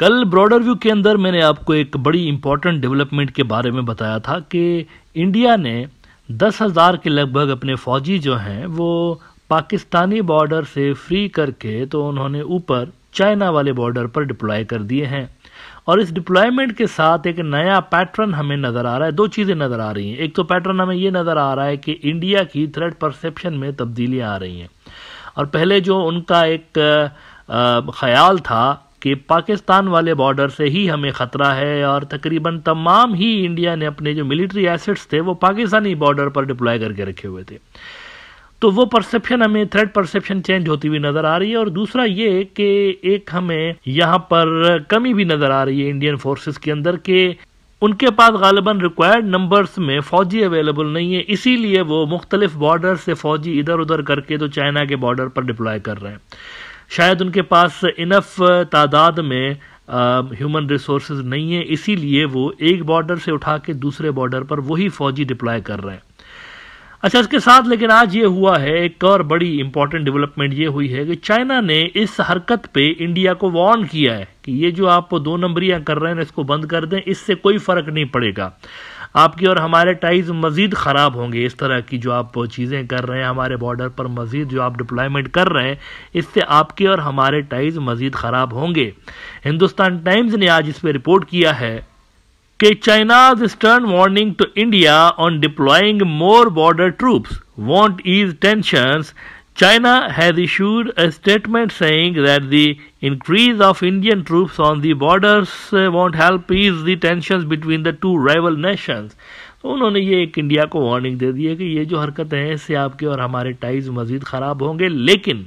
कल broader view के अंदर मैंने आपको एक बड़ी इंपॉर्टेंट डेवलपमेंट के बारे में बताया था कि इंडिया ने दस हज़ार के लगभग अपने फौजी जो हैं वो पाकिस्तानी बॉर्डर से फ्री करके तो उन्होंने ऊपर चाइना वाले बॉर्डर पर डिप्लॉय कर दिए हैं और इस डिप्लॉयमेंट के साथ एक नया पैटर्न हमें नज़र आ रहा है दो चीज़ें नज़र आ रही हैं एक तो पैटर्न हमें ये नज़र आ रहा है कि इंडिया की थ्रेड परसेप्शन में तब्दीलियाँ आ रही हैं और पहले जो उनका एक ख्याल था कि पाकिस्तान वाले बॉर्डर से ही हमें ख़तरा है और तकरीबन तमाम ही इंडिया ने अपने जो मिलिट्री एसेट्स थे वो पाकिस्तानी बॉर्डर पर डिप्लॉय करके रखे हुए थे तो वो परसेप्शन हमें थ्रेड परसेप्शन चेंज होती हुई नज़र आ रही है और दूसरा ये कि एक हमें यहाँ पर कमी भी नज़र आ रही है इंडियन फोर्सेस के अंदर के उनके पास गालिबा रिक्वायर्ड नंबर्स में फ़ौजी अवेलेबल नहीं है इसीलिए वो मुख्तलिफ बॉर्डर से फ़ौजी इधर उधर करके तो चाइना के बॉर्डर पर डिप्लॉय कर रहे हैं शायद उनके पास इनफ तादाद में ह्यूमन रिसोर्स नहीं है इसीलिए वो एक बॉर्डर से उठा के दूसरे बॉर्डर पर वही फौजी डिप्लॉय कर रहे हैं अच्छा इसके साथ लेकिन आज ये हुआ है एक और बड़ी इंपॉर्टेंट डेवलपमेंट ये हुई है कि चाइना ने इस हरकत पे इंडिया को वार्न किया है कि ये जो आप दो नंबरियां कर रहे हैं इसको बंद कर दें इससे कोई फर्क नहीं पड़ेगा आपकी और हमारे टाइज मज़ीद ख़राब होंगे इस तरह की जो आप चीज़ें कर रहे हैं हमारे बॉर्डर पर मज़ीद जो आप डिप्लॉयमेंट कर रहे हैं इससे आपके और हमारे टाइज मज़ीद ख़राब होंगे हिंदुस्तान टाइम्स ने आज इस पर रिपोर्ट किया है कि China's stern warning to India on deploying more border troops won't ease tension China has issued a statement saying that the increase of Indian troops on the borders won't help ease the tensions between the two rival nations. तो उन्होंने ये एक India को warning दे दी है कि ये जो हरकतें हैं इससे आपके और हमारे टाइज मज़ीद ख़राब होंगे लेकिन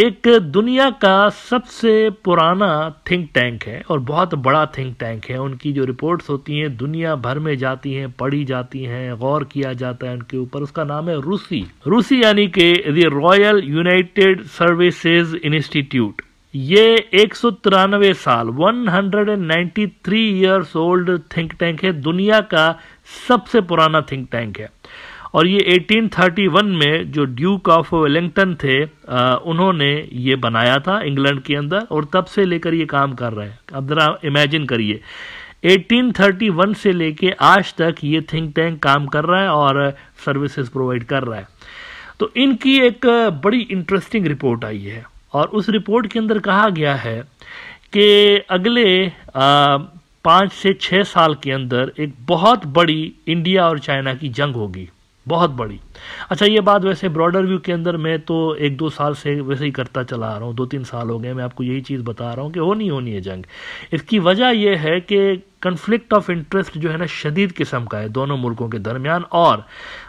एक दुनिया का सबसे पुराना थिंक टैंक है और बहुत बड़ा थिंक टैंक है उनकी जो रिपोर्ट्स होती हैं दुनिया भर में जाती हैं पढ़ी जाती हैं गौर किया जाता है उनके ऊपर उसका नाम है रूसी रूसी यानी कि the Royal United Services Institute ये एक साल 193 इयर्स ओल्ड थिंक टैंक है दुनिया का सबसे पुराना थिंक टैंक है और ये 1831 में जो ड्यूक ऑफ वेलिंगटन थे आ, उन्होंने ये बनाया था इंग्लैंड के अंदर और तब से लेकर ये काम कर रहे हैं अब ज़रा इमेजिन करिए 1831 से लेके आज तक ये थिंक टैंक काम कर रहा है और सर्विसेज प्रोवाइड कर रहा है तो इनकी एक बड़ी इंटरेस्टिंग रिपोर्ट आई है और उस रिपोर्ट के अंदर कहा गया है कि अगले आ, पाँच से छः साल के अंदर एक बहुत बड़ी इंडिया और चाइना की जंग होगी बहुत बड़ी अच्छा ये बात वैसे ब्रॉडर व्यू के अंदर मैं तो एक दो साल से वैसे ही करता चला आ रहा हूँ दो तीन साल हो गए मैं आपको यही चीज़ बता रहा हूँ कि होनी होनी है जंग इसकी वजह यह है कि कन्फ्लिक्ट ऑफ इंटरेस्ट जो है ना शदीद किस्म का है दोनों मुल्कों के दरमियान और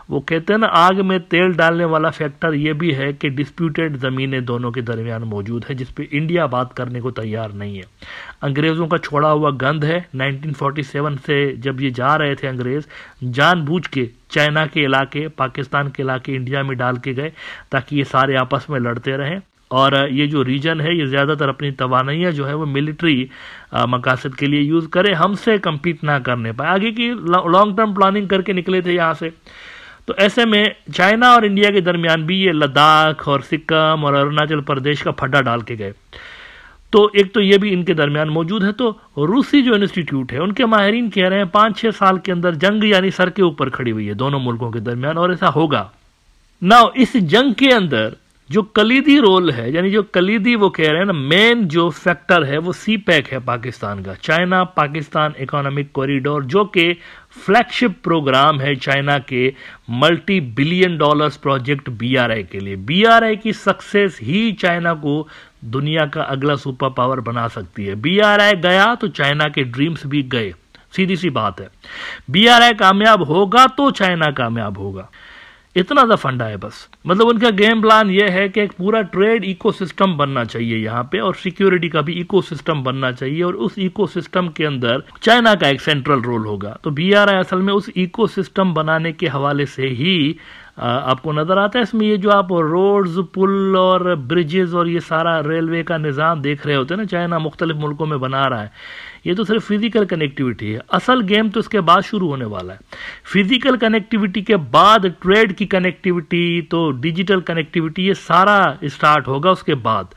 वो कहते हैं ना आग में तेल डालने वाला फैक्टर ये भी है कि डिस्प्यूटेड ज़मीनें दोनों के दरमियान मौजूद है जिसपे इंडिया बात करने को तैयार नहीं है अंग्रेज़ों का छोड़ा हुआ गंध है 1947 से जब ये जा रहे थे अंग्रेज़ जानबूझ के चाइना के इलाके पाकिस्तान के इलाके इंडिया में डाल के गए ताकि ये सारे आपस में लड़ते रहें और ये जो रीजन है ये ज़्यादातर अपनी तोानाइयाँ जो है वो मिलिट्री मकासद के लिए यूज़ करे हमसे कम्पीट ना करने पाए आगे की लॉन्ग टर्म प्लानिंग करके निकले थे यहाँ से तो ऐसे में चाइना और इंडिया के दरमियान भी ये लद्दाख और सिक्किम और अरुणाचल प्रदेश का फड्डा डाल के गए तो एक तो ये भी इनके दरमियान मौजूद है तो रूसी जो इंस्टीट्यूट है उनके माहरीन कह रहे हैं पाँच छः साल के अंदर जंग यानी सर के ऊपर खड़ी हुई है दोनों मुल्कों के दरमियान और ऐसा होगा ना इस जंग के अंदर जो कलीदी रोल है यानी जो कलीदी वो कह रहे हैं ना मेन जो फैक्टर है वो सी पैक है पाकिस्तान का चाइना पाकिस्तान इकोनॉमिक कॉरिडोर जो कि फ्लैगशिप प्रोग्राम है चाइना के multi billion dollars project BRI के लिए बीआरआई की सक्सेस ही चाइना को दुनिया का अगला सुपर पावर बना सकती है बीआरआई गया तो चाइना के ड्रीम्स भी गए सीधी सी बात है बीआरआई कामयाब होगा तो चाइना कामयाब होगा इतना सा फंडा है बस मतलब उनका गेम प्लान यह है कि एक पूरा ट्रेड इकोसिस्टम बनना चाहिए यहाँ पे और सिक्योरिटी का भी इकोसिस्टम बनना चाहिए और उस इकोसिस्टम के अंदर चाइना का एक सेंट्रल रोल होगा तो बी आर आई असल में उस इकोसिस्टम बनाने के हवाले से ही आपको नज़र आता है इसमें ये जो आप रोड्स पुल और ब्रिजेज़ और ये सारा रेलवे का निज़ाम देख रहे होते हैं ना चाइना मुख्तलिफ मुल्कों में बना रहा है ये तो सिर्फ फिज़िकल कनेक्टिविटी है असल गेम तो इसके बाद शुरू होने वाला है फिजिकल कनेक्टिविटी के बाद ट्रेड की कनेक्टिविटी तो डिजिटल कनेक्टिविटी ये सारा स्टार्ट होगा उसके बाद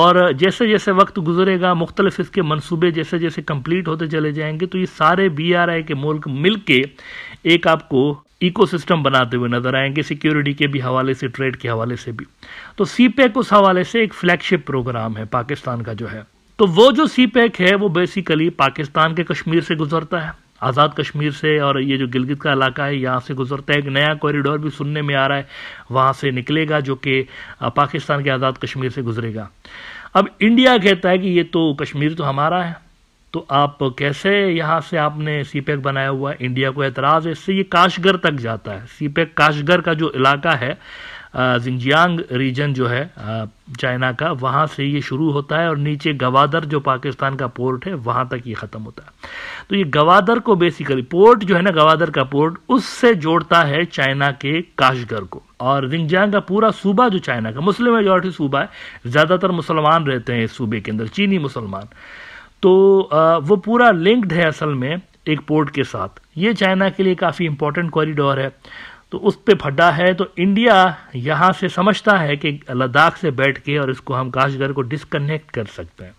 और जैसे जैसे वक्त गुजरेगा मुख्तलिफ इसके मनसूबे जैसे जैसे कंप्लीट होते चले जाएंगे तो ये सारे बी आर आई के मुल्क मिल के एक आपको इकोसिस्टम बनाते हुए नजर आएंगे सिक्योरिटी के भी हवाले से ट्रेड के हवाले से भी तो सी पैक e उस हवाले से एक फ्लैगशिप प्रोग्राम है पाकिस्तान का जो है तो वो जो सी पैक e है वो बेसिकली पाकिस्तान के कश्मीर से गुजरता है आज़ाद कश्मीर से और ये जो गिलगित का इलाका है यहाँ से गुजरता है एक नया कॉरिडोर भी सुनने में आ रहा है वहाँ से निकलेगा जो कि पाकिस्तान के आज़ाद कश्मीर से गुजरेगा अब इंडिया कहता है कि ये तो कश्मीर तो हमारा है तो आप कैसे यहाँ से आपने सी पैक e बनाया हुआ है इंडिया को एतराज़ है इससे ये काशगर तक जाता है सी पैक e काशगर का जो इलाका है जिंजियांग रीजन जो है चाइना का वहाँ से ये शुरू होता है और नीचे गवादर जो पाकिस्तान का पोर्ट है वहाँ तक ये ख़त्म होता है तो ये गवादर को बेसिकली पोर्ट जो है ना गवादर का पोर्ट उससे जोड़ता है चाइना के काशगर को और जिंगजियांग का पूरा सूबा जो चाइना का मुस्लिम मेजोरिटी सूबा है ज़्यादातर मुसलमान रहते हैं इस सूबे के अंदर चीनी मुसलमान तो वो पूरा लिंक्ड है असल में एक पोर्ट के साथ ये चाइना के लिए काफ़ी इंपॉर्टेंट कॉरिडोर है तो उस पर फटा है तो इंडिया यहाँ से समझता है कि लद्दाख से बैठ के और इसको हम काशगर को डिसकनेक्ट कर सकते हैं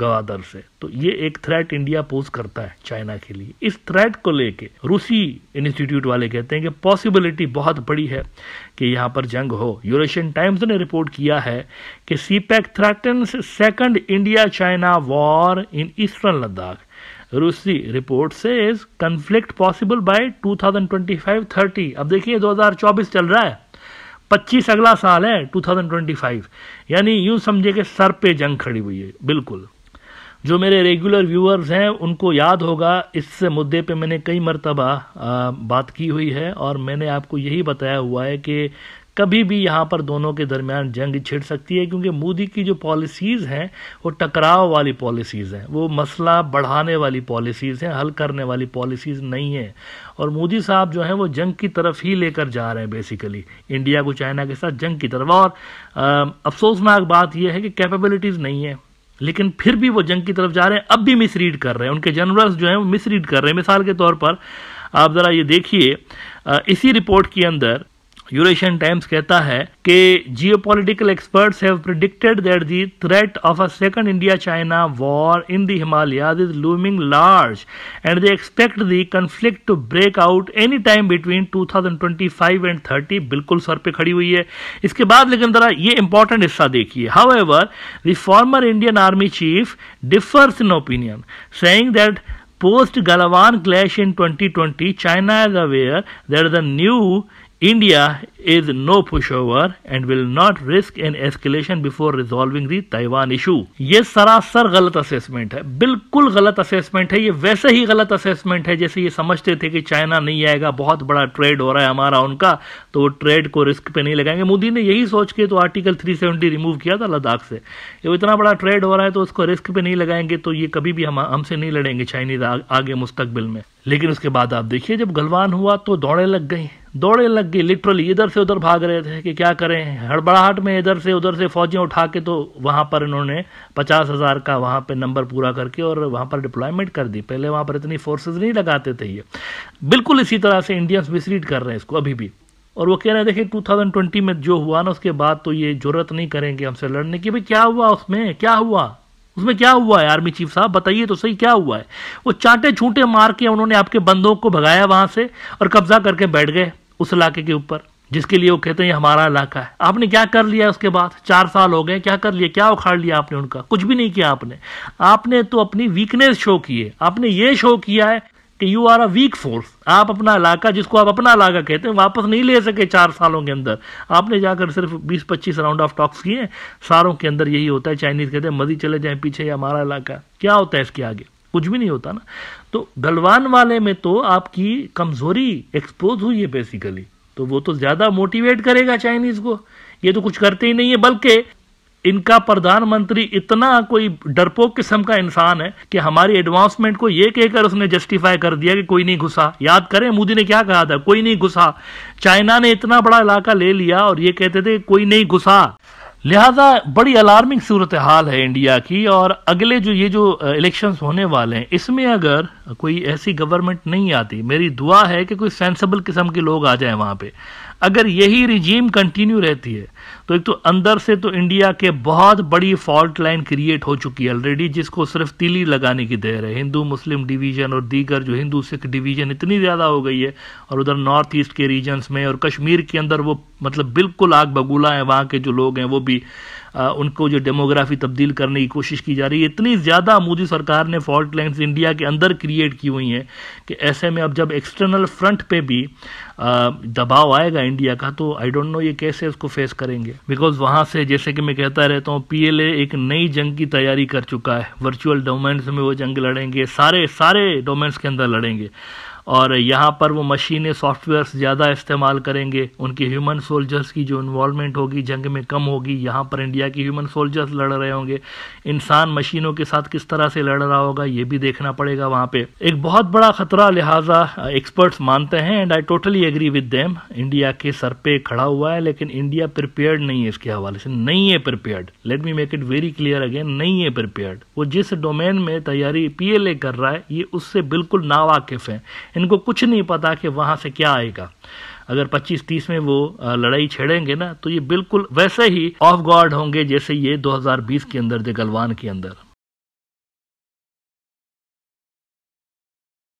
गवादर से तो ये एक थ्रेट इंडिया पोज करता है चाइना के लिए इस थ्रेट को लेके रूसी इंस्टीट्यूट वाले कहते हैं कि पॉसिबिलिटी बहुत बड़ी है कि यहाँ पर जंग हो यूरोशियन टाइम्स ने रिपोर्ट किया है कि CPEC second India China war in eastern Ladakh रूसी रिपोर्ट से कन्फ्लिक्ट पॉसिबल बाय 2025-30 अब देखिए 2024 चल रहा है 25 अगला साल है 2025 यानी यूं समझे कि सर पे जंग खड़ी हुई है बिल्कुल जो मेरे रेगुलर व्यूअर्स हैं उनको याद होगा इस मुद्दे पे मैंने कई मरतबा बात की हुई है और मैंने आपको यही बताया हुआ है कि कभी भी यहाँ पर दोनों के दरमियान जंग छिड़ सकती है क्योंकि मोदी की जो पॉलिसीज़ हैं वो टकराव वाली पॉलिसीज़ हैं वो मसला बढ़ाने वाली पॉलिसीज़ हैं हल करने वाली पॉलिसीज़ नहीं हैं और मोदी साहब जो हैं वो जंग की तरफ ही लेकर जा रहे हैं बेसिकली इंडिया को चाइना के साथ जंग की तरफ और अफसोसनाक बात यह है कि कैपेबिलिटीज़ नहीं है लेकिन फिर भी वो जंग की तरफ जा रहे हैं अब भी मिसरीड कर रहे हैं उनके जनरल्स जो हैं वो मिसरीड कर रहे हैं मिसाल के तौर पर आप ज़रा ये देखिए इसी रिपोर्ट के अंदर यूरेशियन टाइम्स कहता है कि जियो पोलिटिकल एक्सपर्ट्स है threat of a second India China war in the Himalayas is looming large and they expect the conflict to break out any time between 2025 and 30 बिल्कुल sir पे खड़ी हुई है इसके बाद लेकिन जरा ये इंपॉर्टेंट हिस्सा देखिए however former Indian army chief differs in opinion saying that post Galwan clash in 2020 China is aware that is new India is no pushover and will not risk an escalation before resolving the Taiwan issue. ये सरासर गलत assessment है बिल्कुल गलत assessment है ये वैसे ही गलत असेसमेंट है जैसे ये समझते थे कि चाइना नहीं आएगा बहुत बड़ा ट्रेड हो रहा है हमारा उनका तो वो ट्रेड को रिस्क पे नहीं लगाएंगे मोदी ने यही सोच के तो आर्टिकल 370 रिमूव किया था लद्दाख से ये इतना बड़ा ट्रेड हो रहा है तो उसको रिस्क पे नहीं लगाएंगे तो ये कभी भी हम हमसे नहीं लड़ेंगे चाइनीज आगे मुस्तकबिल में लेकिन उसके बाद आप देखिए जब गलवान हुआ तो दौड़े लग गई दौड़े लग गई लिटरली इधर से उधर भाग रहे थे कि क्या करें हड़बड़ाहट में इधर से उधर से फौजियाँ उठा के तो वहाँ पर इन्होंने पचास हज़ार का वहाँ पर नंबर पूरा करके और वहाँ पर डिप्लॉयमेंट कर दी पहले वहाँ पर इतनी फोर्सेज नहीं लगाते थे ये बिल्कुल इसी तरह से इंडियंस मिसरीड कर रहे हैं इसको अभी भी और वो कह रहे हैं देखिए 2020 में जो हुआ ना उसके बाद तो ये जरूरत नहीं करेंगे हमसे लड़ने की भाई क्या हुआ उसमें क्या हुआ उसमें क्या हुआ है आर्मी चीफ साहब बताइए तो सही क्या हुआ है वो चांटे छूटे मार के उन्होंने आपके बंदों को भगाया वहां से और कब्जा करके बैठ गए उस इलाके के ऊपर जिसके लिए वो कहते हैं हमारा इलाका है आपने क्या कर लिया उसके बाद चार साल हो गए क्या कर लिया क्या उखाड़ लिया आपने उनका कुछ भी नहीं किया आपने आपने तो अपनी वीकनेस शो की है आपने ये शो किया है कि you are a weak force आप अपना इलाका जिसको आप अपना इलाका कहते हैं वापस नहीं ले सके चार सालों के अंदर आपने जाकर सिर्फ 20-25 राउंड ऑफ टॉक्स किए सारों के अंदर यही होता है चाइनीज कहते हैं मजी चले जाए पीछे या हमारा इलाका क्या होता है इसके आगे कुछ भी नहीं होता ना तो गलवान वाले में तो आपकी कमजोरी एक्सपोज हुई है बेसिकली तो वो तो ज्यादा मोटिवेट करेगा चाइनीज को ये तो कुछ करते ही नहीं है बल्कि इनका प्रधानमंत्री इतना कोई डरपोक किस्म का इंसान है कि हमारी एडवांसमेंट को कह कहकर उसने जस्टिफाई कर दिया कि कोई नहीं घुसा याद करें मोदी ने क्या कहा था कोई नहीं घुसा चाइना ने इतना बड़ा इलाका ले लिया और ये कहते थे कोई नहीं घुसा लिहाजा बड़ी अलार्मिंग सूरत हाल है इंडिया की और अगले जो ये जो इलेक्शन होने वाले हैं इसमें अगर कोई ऐसी गवर्नमेंट नहीं आती मेरी दुआ है कि कोई सेंसेबल किस्म के लोग आ जाए वहां पे अगर यही रिजीम कंटिन्यू रहती है तो एक तो अंदर से तो इंडिया के बहुत बड़ी फॉल्ट लाइन क्रिएट हो चुकी है ऑलरेडी जिसको सिर्फ तिली लगाने की देर है हिंदू मुस्लिम डिवीजन और दीगर जो हिंदू सिख डिवीजन इतनी ज़्यादा हो गई है और उधर नॉर्थ ईस्ट के रीजन्स में और कश्मीर के अंदर वो मतलब बिल्कुल आग बगूला है वहाँ के जो लोग हैं वो भी उनको जो डेमोग्राफी तब्दील करने की कोशिश की जा रही है इतनी ज़्यादा मोदी सरकार ने फॉल्ट लाइन इंडिया के अंदर क्रिएट की हुई हैं कि ऐसे में अब जब एक्सटर्नल फ्रंट पे भी दबाव आएगा इंडिया का तो आई डोंट नो ये कैसे उसको फेस करेंगे बिकॉज वहाँ से जैसे कि मैं कहता रहता हूँ पी एक नई जंग की तैयारी कर चुका है वर्चुअल डोमेन्स में वो जंग लड़ेंगे सारे सारे डोमेन्स के अंदर लड़ेंगे और यहाँ पर वो मशीनें सॉफ्टवेयर्स ज़्यादा इस्तेमाल करेंगे उनके ह्यूमन सोल्जर्स की जो इन्वॉलमेंट होगी जंग में कम होगी यहाँ पर इंडिया की ह्यूमन सोल्जर्स लड़ रहे होंगे इंसान मशीनों के साथ किस तरह से लड़ रहा होगा ये भी देखना पड़ेगा वहाँ पे एक बहुत बड़ा खतरा लिहाजा एक्सपर्ट्स मानते हैं and I totally agree with them India के सर पे खड़ा हुआ है लेकिन इंडिया प्रिपेयर्ड नहीं है इसके हवाले से नहीं है prepared let me make it very clear again नहीं है प्रिपेयर्ड वो जिस डोमेन में तैयारी पीएलए कर रहा है ये उससे बिल्कुल नावाकिफ है इनको कुछ नहीं पता कि वहाँ से क्या आएगा अगर 25-30 में वो लड़ाई छेड़ेंगे ना तो ये बिल्कुल वैसे ही ऑफ गार्ड होंगे जैसे ये 2020 के अंदर थे गलवान के अंदर